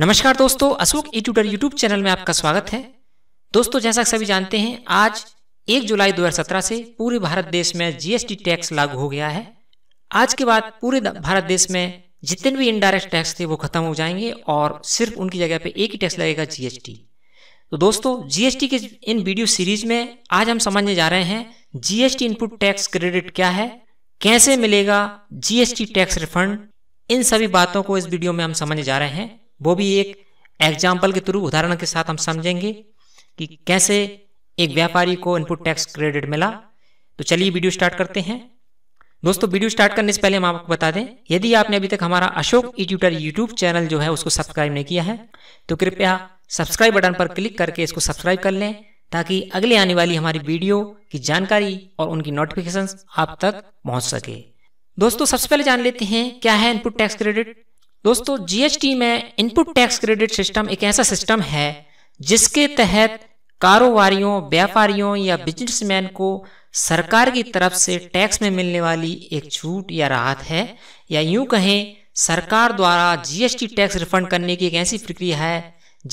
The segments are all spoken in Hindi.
नमस्कार दोस्तों Ashok E tutor YouTube channel में आपका स्वागत है दोस्तों जैसा कि सभी जानते हैं आज 1 जुलाई 2017 से पूरे भारत देश में जीएसटी टैक्स लागू हो गया है आज के बाद पूरे भारत देश में जितने भी इनडायरेक्ट टैक्स थे वो खत्म हो जाएंगे और सिर्फ उनकी जगह पे एक ही टैक्स लगेगा जीएसटी तो दोस्तों जीएसटी के इन वीडियो सीरीज में आज हम समझने जा रहे हैं जीएसटी इनपुट टैक्स क्रेडिट क्या है कैसे मिलेगा जीएसटी टैक्स रिफंड इन सभी बातों को इस वीडियो में हम समझने जा रहे हैं वो भी एक एग्जाम्पल के थ्रू उदाहरण के साथ हम समझेंगे कि कैसे एक व्यापारी को इनपुट टैक्स क्रेडिट मिला तो चलिए वीडियो स्टार्ट करते हैं दोस्तों वीडियो स्टार्ट करने से पहले हम आपको बता दें यदि आपने अभी तक हमारा Ashok E tutor YouTube channel जो है उसको सब्सक्राइब नहीं किया है तो कृपया सब्सक्राइब बटन पर क्लिक करके इसको सब्सक्राइब कर लें ताकि अगले आने वाली हमारी वीडियो की जानकारी और उनकी नोटिफिकेशन आप तक पहुँच सके दोस्तों सबसे पहले जान लेते हैं क्या है इनपुट टैक्स क्रेडिट दोस्तों जीएसटी में इनपुट टैक्स क्रेडिट सिस्टम एक ऐसा सिस्टम है जिसके तहत कारोबारियों व्यापारियों या बिजनेसमैन को सरकार की तरफ से टैक्स में मिलने वाली एक छूट या राहत है या यूं कहें सरकार द्वारा जीएसटी टैक्स रिफंड करने की एक ऐसी प्रक्रिया है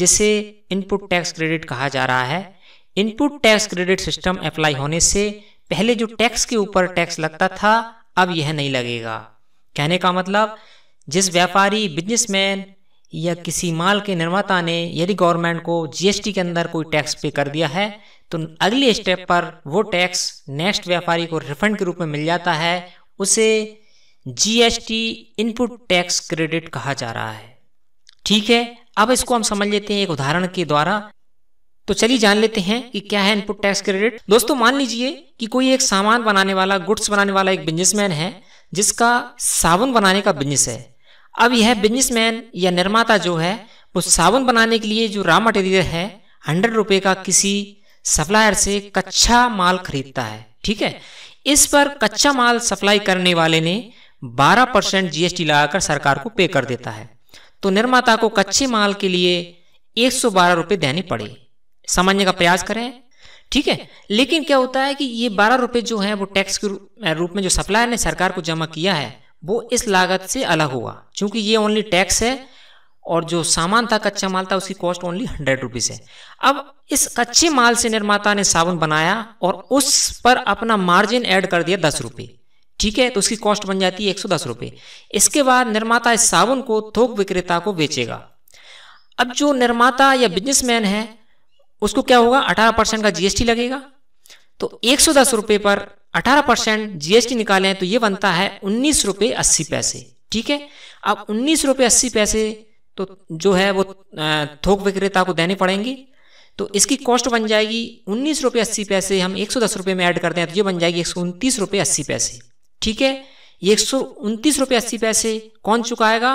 जिसे इनपुट टैक्स क्रेडिट कहा जा रहा है input tax credit system apply होने से पहले जो टैक्स के ऊपर टैक्स लगता था अब यह नहीं लगेगा कहने का मतलब जिस व्यापारी बिजनेसमैन या किसी माल के निर्माता ने यदि गवर्नमेंट को जीएसटी के अंदर कोई टैक्स पे कर दिया है तो अगले स्टेप पर वो टैक्स नेक्स्ट व्यापारी को रिफंड के रूप में मिल जाता है उसे जीएसटी इनपुट टैक्स क्रेडिट कहा जा रहा है ठीक है अब इसको हम समझ लेते हैं एक उदाहरण के द्वारा तो चलिए जान लेते हैं कि क्या है इनपुट टैक्स क्रेडिट दोस्तों मान लीजिए कि कोई एक सामान बनाने वाला गुड्स बनाने वाला एक बिजनेसमैन है जिसका साबुन बनाने का बिजनेस है अब यह बिजनेसमैन या निर्माता जो है वो साबुन बनाने के लिए जो रॉ मटेरियल है हंड्रेड रुपए का किसी सप्लायर से कच्चा माल खरीदता है ठीक है इस पर कच्चा माल सप्लाई करने वाले ने 12 परसेंट जीएसटी लगाकर सरकार को पे कर देता है तो निर्माता को कच्चे माल के लिए एक सौ बारह देने पड़े समझने का प्रयास करें ठीक है लेकिन क्या होता है कि ये बारह रुपए जो है वो टैक्स के रूप में जो सप्लायर ने सरकार को जमा किया है वो इस लागत से अलग होगा क्योंकि ये ओनली टैक्स है और जो सामान था कच्चा माल था उसकी कॉस्ट ओनली हंड्रेड रुपीज़ है अब इस कच्चे माल से निर्माता ने साबुन बनाया और उस पर अपना मार्जिन ऐड कर दिया दस रुपये ठीक है तो उसकी कॉस्ट बन जाती है एक सौ दस रुपये इसके बाद निर्माता इस साबुन को थोक विक्रेता को बेचेगा अब जो निर्माता या बिजनेसमैन है उसको क्या होगा अठारह परसेंट का जीएसटी लगेगा तो एक सौ दस रुपये पर अठारह परसेंट जीएसटी निकाले तो ये बनता है उन्नीस रुपये अस्सी पैसे ठीक है अब उन्नीस रुपये अस्सी पैसे तो जो है वो थोक विक्रेता को देने पड़ेंगे तो इसकी कॉस्ट बन जाएगी उन्नीस रुपये अस्सी पैसे हम एक सौ दस रुपये में ऐड करते हैं तो ये बन जाएगी एक सौ उनतीस रुपये अस्सी पैसे ठीक है एक सौ उनतीस रुपये अस्सी पैसे कौन चुकाएगा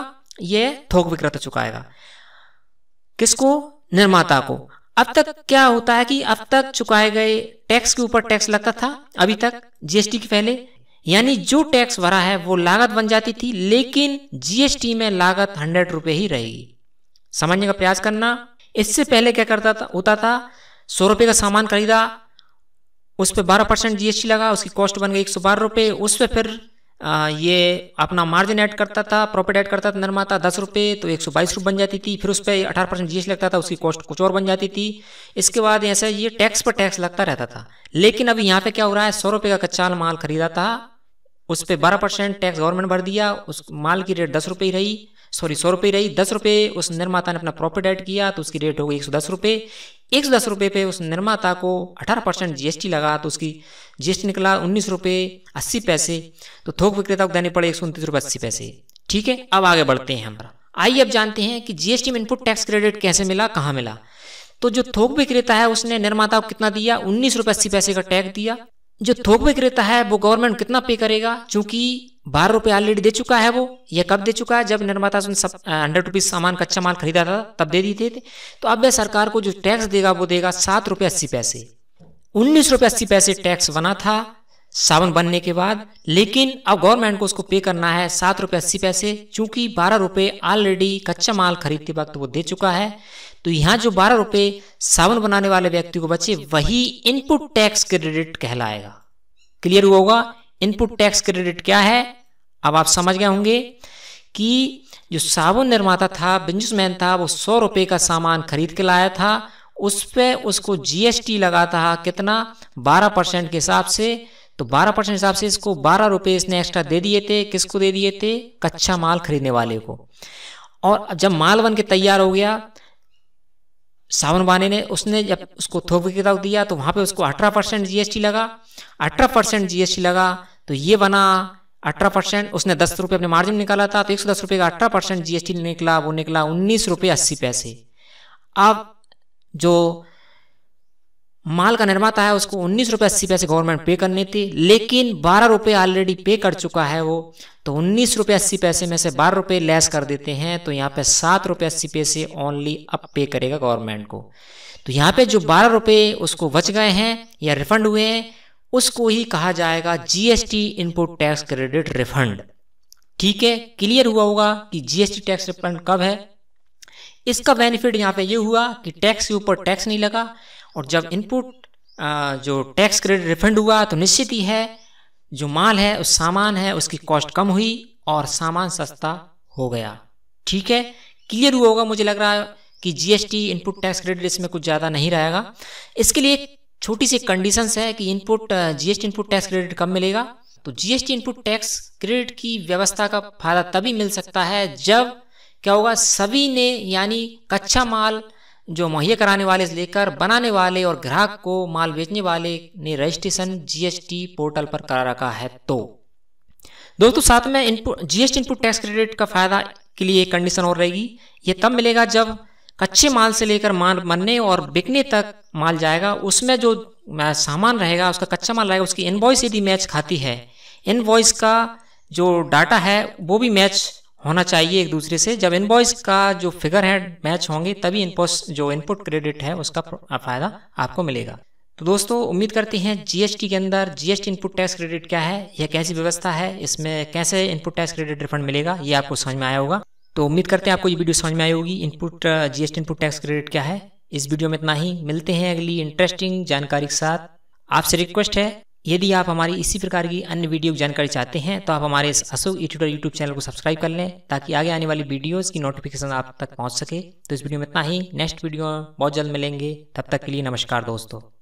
ये थोक विक्रेता चुकाएगा किसको निर्माता को अब तक क्या होता है कि अब तक चुकाए गए टैक्स के ऊपर टैक्स लगता था अभी तक जीएसटी के पहले यानी जो टैक्स भरा है वो लागत बन जाती थी लेकिन जीएसटी में लागत हंड्रेड रुपये ही रहेगी समझने का प्रयास करना इससे पहले क्या करता था होता था सौ रुपये का सामान खरीदा उस पर बारह परसेंट जीएसटी लगा उसकी कॉस्ट बन गई एक सौ बारह रुपये उस पर फिर ये अपना मार्जिन ऐड करता था प्रॉफिट ऐड करता था निर्माता दस रुपये तो एक सौ बाईस रुपये बन जाती थी फिर उस पर अठारह परसेंट जी लगता था उसकी कॉस्ट कुछ और बन जाती थी इसके बाद ऐसा ये टैक्स पर टैक्स लगता रहता था लेकिन अभी यहाँ पे क्या हो रहा है सौ रुपये का कच्चा माल खरीदा था उस पर बारह परसेंट टैक्स गवर्नमेंट भर दिया उस माल की रेट दस रुपये रही सॉरी सौ रुपये रही दस रुपये उस निर्माता ने अपना प्रॉफिट ऐड किया तो उसकी रेट हो गई एक सौ दस रुपये एक सौ दस रुपये पे उस निर्माता को अठारह परसेंट जीएसटी लगा तो उसकी जीएसटी निकला उन्नीस रुपये अस्सी पैसे तो थोक विक्रेता को देने पड़े एक सौ उनतीस रुपये अस्सी पैसे ठीक है अब आगे बढ़ते हैं हमारा आइए अब जानते हैं कि जीएसटी में इनपुट टैक्स क्रेडिट कैसे मिला कहाँ मिला तो जो थोक विक्रेता है उसने निर्माता को कितना दिया उन्नीस रुपये अस्सी पैसे का टैक्स दिया जो थोक विक्रेता है वो गवर्नमेंट कितना पे करेगा क्योंकि बारह रुपए ऑलरेडी दे चुका है वो या कब दे चुका है जब निर्माता से सब हंड्रेड रुपीज सामान कच्चा माल खरीदा था तब दे दिए थे तो अब वह सरकार को जो टैक्स देगा वो देगा सात रुपये अस्सी पैसे उन्नीस रुपये अस्सी पैसे टैक्स बना था सावन बनने के बाद लेकिन अब गवर्नमेंट को उसको पे करना है सात रुपए अस्सी पैसे चूंकि बारह रुपए ऑलरेडी कच्चा माल खरीदते वक्त वो दे चुका है तो यहाँ जो बारह रुपए साबुन बनाने वाले व्यक्ति को बचे वही इनपुट टैक्स क्रेडिट कहलाएगा क्लियर हुआ होगा इनपुट टैक्स क्रेडिट क्या है अब आप समझ गए होंगे कि जो साबुन निर्माता था बिजनेसमैन था वो सौ रुपए का सामान खरीद के लाया था उस पर उसको जीएसटी लगा था कितना बारह परसेंट के हिसाब से तो 12 परसेंट हिसाब से इसको बारह रुपये इसने एक्स्ट्रा दे दिए थे किसको दे दिए थे कच्चा माल खरीदने वाले को और जब माल बन के तैयार हो गया सावन बाने ने उसने जब उसको थोक के तक दिया तो वहाँ पे उसको अठारह परसेंट जीएसटी लगा अठारह परसेंट जीएसटी लगा तो ये बना अठारह परसेंट उसने दस रुपये अपने मार्जिन निकाला था तो एक सौ दस का अठारह परसेंट जीएसटी निकला वो निकला उन्नीस रुपये अस्सी पैसे अब जो माल का निर्माता है उसको उन्नीस रुपये अस्सी पैसे गवर्नमेंट पे करनी थी लेकिन बारह रुपये ऑलरेडी पे कर चुका है वो तो उन्नीस रुपये अस्सी पैसे में से बारह रुपये लेस कर देते हैं तो यहाँ पे सात रुपये अस्सी पैसे ओनली अब पे करेगा गवर्नमेंट को तो यहाँ पे जो बारह रुपये उसको बच गए हैं या रिफंड हुए हैं उसको ही कहा जाएगा GST input tax credit refund ठीक है क्लियर हुआ होगा कि जीएसटी टैक्स रिफंड कब है इसका बेनिफिट यहाँ पे ये यह हुआ कि टैक्स के ऊपर टैक्स नहीं लगा और जब इनपुट जो टैक्स क्रेडिट रिफंड हुआ तो निश्चित ही है जो माल है उस सामान है उसकी कॉस्ट कम हुई और सामान सस्ता हो गया ठीक है क्लियर हुआ होगा मुझे लग रहा है कि जीएसटी इनपुट टैक्स क्रेडिट इसमें कुछ ज़्यादा नहीं रहेगा इसके लिए छोटी सी कंडीशंस है कि input GST input tax credit कब मिलेगा तो जीएसटी इनपुट टैक्स क्रेडिट की व्यवस्था का फायदा तभी मिल सकता है जब क्या होगा सभी ने यानी कच्चा माल जो मुहैया कराने वाले से लेकर बनाने वाले और ग्राहक को माल बेचने वाले ने रजिस्ट्रेशन जीएसटी पोर्टल पर करा रखा है तो दोस्तों साथ में input GST input tax credit का फायदा के लिए एक कंडीशन और रहेगी ये तब मिलेगा जब कच्चे माल से लेकर माल बनने और बिकने तक माल जाएगा उसमें जो सामान रहेगा उसका कच्चा माल रहेगा उसकी इनवॉइस यदि मैच खाती है इनवॉइस का जो डाटा है वो भी मैच होना चाहिए एक दूसरे से जब इनवॉइस का जो फिगर है मैच होंगे तभी इनपोस जो इनपुट क्रेडिट है उसका फ़ायदा आपको मिलेगा तो दोस्तों उम्मीद करते हैं जीएसटी के अंदर जीएसटी इनपुट टैक्स क्रेडिट क्या है यह कैसी व्यवस्था है इसमें कैसे इनपुट टैक्स क्रेडिट रिफंड मिलेगा ये आपको समझ में आया होगा तो उम्मीद करते हैं आपको ये वीडियो समझ में आई होगी input GST input tax credit क्या है इस वीडियो में इतना ही मिलते हैं अगली इंटरेस्टिंग जानकारी के साथ आपसे रिक्वेस्ट है यदि आप हमारी इसी प्रकार की अन्य वीडियो की जानकारी चाहते हैं तो आप हमारे इस अशोक ई यूट्यूब चैनल को सब्सक्राइब कर लें ताकि आगे आने वाली वीडियोज़ की नोटिफिकेशन आप तक पहुँच सके तो इस वीडियो में इतना ही नेक्स्ट वीडियो बहुत जल्द मिलेंगे तब तक के लिए नमस्कार दोस्तों